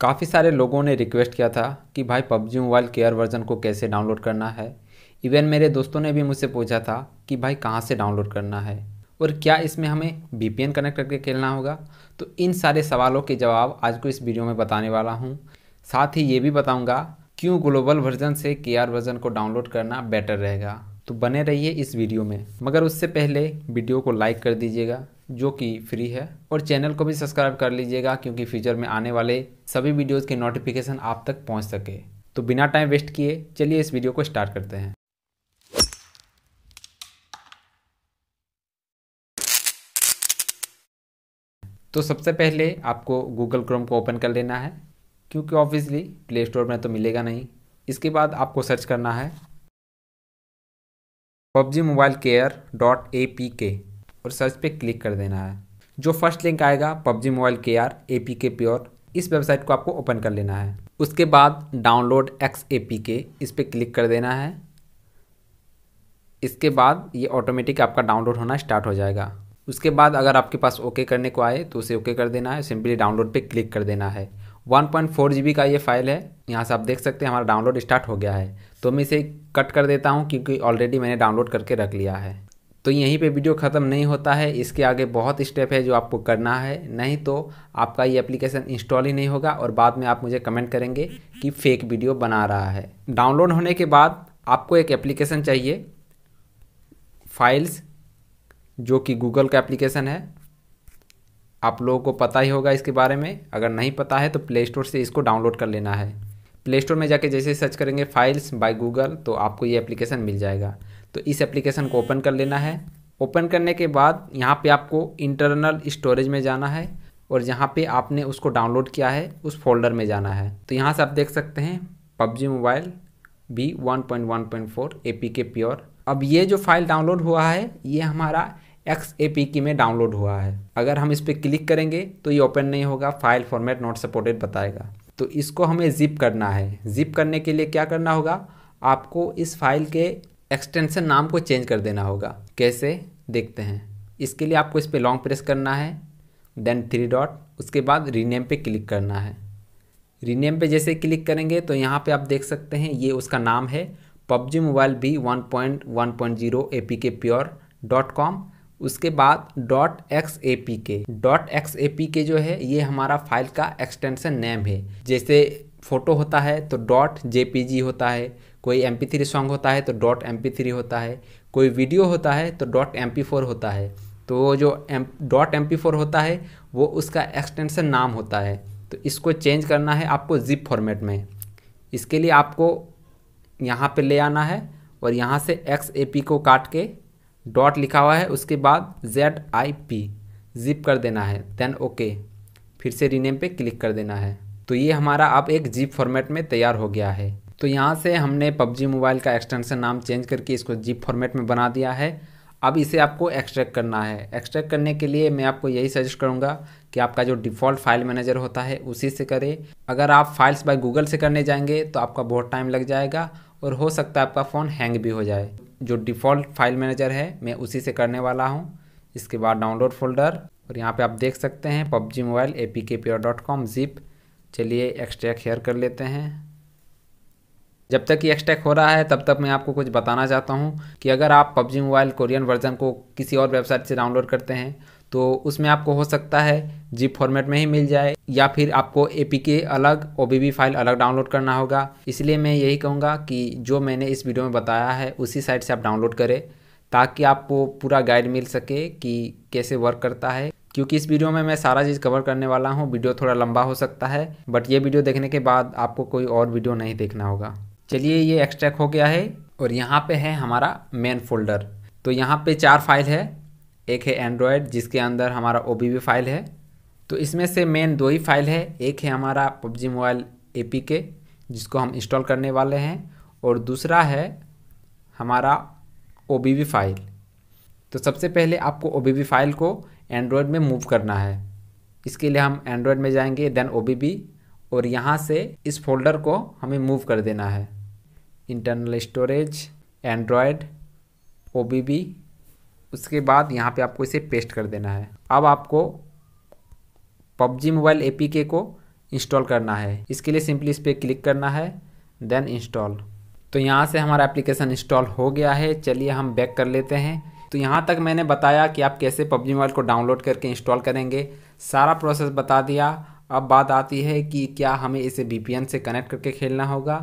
काफ़ी सारे लोगों ने रिक्वेस्ट किया था कि भाई पबजी मोबाइल केयर वर्जन को कैसे डाउनलोड करना है इवन मेरे दोस्तों ने भी मुझसे पूछा था कि भाई कहाँ से डाउनलोड करना है और क्या इसमें हमें वी कनेक्ट करके खेलना होगा तो इन सारे सवालों के जवाब आज को इस वीडियो में बताने वाला हूँ साथ ही ये भी बताऊँगा क्यों ग्लोबल वर्जन से के वर्जन को डाउनलोड करना बेटर रहेगा तो बने रहिए इस वीडियो में मगर उससे पहले वीडियो को लाइक कर दीजिएगा जो कि फ्री है और चैनल को भी सब्सक्राइब कर लीजिएगा क्योंकि फ्यूचर में आने वाले सभी वीडियोज़ के नोटिफिकेशन आप तक पहुंच सके तो बिना टाइम वेस्ट किए चलिए इस वीडियो को स्टार्ट करते हैं तो सबसे पहले आपको गूगल क्रोम को ओपन कर लेना है क्योंकि ऑब्वियसली प्ले स्टोर में तो मिलेगा नहीं इसके बाद आपको सर्च करना है PUBG mobile care dot A P K और सर्च पे क्लिक कर देना है जो फर्स्ट लिंक आएगा पबजी मोबाइल के आर ए पी के प्योर इस वेबसाइट को आपको ओपन कर लेना है उसके बाद डाउनलोड एक्स ए पी के इस पर क्लिक कर देना है इसके बाद ये ऑटोमेटिक आपका डाउनलोड होना स्टार्ट हो जाएगा उसके बाद अगर आपके पास ओके करने को आए तो उसे ओके कर देना है सिंपली डाउनलोड पे क्लिक कर देना है 1.4 पॉइंट का ये फाइल है यहाँ से आप देख सकते हैं हमारा डाउनलोड स्टार्ट हो गया है तो मैं इसे कट कर देता हूँ क्योंकि ऑलरेडी मैंने डाउनलोड करके रख लिया है तो यहीं पे वीडियो ख़त्म नहीं होता है इसके आगे बहुत स्टेप है जो आपको करना है नहीं तो आपका ये एप्लीकेशन इंस्टॉल ही नहीं होगा और बाद में आप मुझे कमेंट करेंगे कि फ़ेक वीडियो बना रहा है डाउनलोड होने के बाद आपको एक एप्लीकेशन चाहिए फाइल्स जो कि गूगल का एप्लीकेशन है आप लोगों को पता ही होगा इसके बारे में अगर नहीं पता है तो प्ले स्टोर से इसको डाउनलोड कर लेना है प्ले स्टोर में जाके जैसे सर्च करेंगे फाइल्स बाय गूगल तो आपको ये एप्लीकेशन मिल जाएगा तो इस एप्लीकेशन को ओपन कर लेना है ओपन करने के बाद यहाँ पे आपको इंटरनल स्टोरेज में जाना है और जहाँ पे आपने उसको डाउनलोड किया है उस फोल्डर में जाना है तो यहाँ से आप देख सकते हैं PUBG mobile B one point one point four A P K pure अब ये जो फाइल डाउनलोड हुआ है ये हमारा X A P K download हुआ है अगर हम इस पर क्लिक करेंगे तो ये ओपन नहीं होगा फाइल फॉर्मेट नॉट सपोर्टेड बताएगा तो इसको हमें जिप करना है जिप करने के लिए क्या करना होगा आपको इस फाइल के एक्सटेंशन नाम को चेंज कर देना होगा कैसे देखते हैं इसके लिए आपको इस पर लॉन्ग प्रेस करना है देन थ्री डॉट उसके बाद रीनेम पे क्लिक करना है रीनेम पे जैसे क्लिक करेंगे तो यहाँ पे आप देख सकते हैं ये उसका नाम है PUBG mobile B one point one point zero A P K pure dot com उसके बाद dot X A P K dot X A P K जो है ये हमारा फाइल का एक्सटेंशन नेम है जैसे फ़ोटो होता है तो डॉट जे पी जी होता है कोई एम पी थ्री सॉन्ग होता है तो डॉट एम पी थ्री होता है कोई वीडियो होता है तो डॉट एम पी फोर होता है तो वो जो M dot M P four होता है वो उसका एक्सटेंशन नाम होता है तो इसको चेंज करना है आपको जिप फॉर्मेट में इसके लिए आपको यहाँ पे ले आना है और यहाँ से एक्स ए पी को काट के डॉट लिखा हुआ है उसके बाद जेड आई पी जिप कर देना है देन ओके फिर से रीनेम पे क्लिक कर देना है तो ये हमारा अब एक जिप फॉर्मेट में तैयार हो गया है तो यहाँ से हमने पबजी मोबाइल का एक्सटेंशन नाम चेंज करके इसको जिप फॉर्मेट में बना दिया है अब इसे आपको एक्सट्रैक्ट करना है एक्सट्रैक्ट करने के लिए मैं आपको यही सजेस्ट करूँगा कि आपका जो डिफ़ॉल्ट फाइल मैनेजर होता है उसी से करें अगर आप फाइल्स बाय गूगल से करने जाएंगे तो आपका बहुत टाइम लग जाएगा और हो सकता है आपका फ़ोन हैंग भी हो जाए जो डिफ़ॉल्ट फाइल मैनेजर है मैं उसी से करने वाला हूँ इसके बाद डाउनलोड फोल्डर और यहाँ पे आप देख सकते हैं PUBG mobile A P K pure dot com zip चलिए एक्सट्रैक हेयर कर लेते हैं जब तक ये एक्सट्रैक हो रहा है तब तक मैं आपको कुछ बताना चाहता हूँ कि अगर आप पबजी मोबाइल कोरियन वर्जन को किसी और वेबसाइट से डाउनलोड करते हैं तो उसमें आपको हो सकता है जिप फॉर्मेट में ही मिल जाए या फिर आपको ए के अलग ओ फाइल अलग डाउनलोड करना होगा इसलिए मैं यही कहूँगा कि जो मैंने इस वीडियो में बताया है उसी साइट से आप डाउनलोड करें ताकि आपको पूरा गाइड मिल सके कि कैसे वर्क करता है क्योंकि इस वीडियो में मैं सारा चीज़ कवर करने वाला हूँ वीडियो थोड़ा लंबा हो सकता है बट ये वीडियो देखने के बाद आपको कोई और वीडियो नहीं देखना होगा चलिए ये एक्सट्रैक्ट हो गया है और यहाँ पे है हमारा मेन फोल्डर तो यहाँ पे चार फाइल है एक है एंड्रॉयड जिसके अंदर हमारा ओ फाइल है तो इसमें से मेन दो ही फाइल है एक है हमारा पबजी मोबाइल ए जिसको हम इंस्टॉल करने वाले हैं और दूसरा है हमारा ओ फाइल तो सबसे पहले आपको ओ फाइल को एंड्रॉयड में मूव करना है इसके लिए हम एंड्रॉयड में जाएंगे देन ओ और यहाँ से इस फोल्डर को हमें मूव कर देना है इंटरनल स्टोरेज एंड्रॉयड ओ उसके बाद यहाँ पे आपको इसे पेस्ट कर देना है अब आपको पबजी मोबाइल के को इंस्टॉल करना है इसके लिए सिंपली इस पर क्लिक करना है देन इंस्टॉल तो यहाँ से हमारा एप्लीकेशन इंस्टॉल हो गया है चलिए हम बैक कर लेते हैं तो यहाँ तक मैंने बताया कि आप कैसे पबजी मोबाइल को डाउनलोड करके इंस्टॉल करेंगे सारा प्रोसेस बता दिया अब बात आती है कि क्या हमें इसे वी से कनेक्ट करके खेलना होगा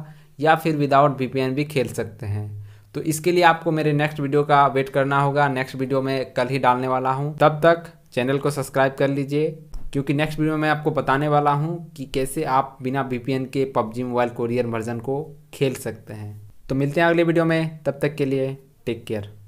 या फिर विदाउट वी भी खेल सकते हैं तो इसके लिए आपको मेरे नेक्स्ट वीडियो का वेट करना होगा नेक्स्ट वीडियो में कल ही डालने वाला हूँ तब तक चैनल को सब्सक्राइब कर लीजिए क्योंकि नेक्स्ट वीडियो में आपको बताने वाला हूँ कि कैसे आप बिना बी के पबजी मोबाइल कोरियर वर्जन को खेल सकते हैं तो मिलते हैं अगले वीडियो में तब तक के लिए टेक केयर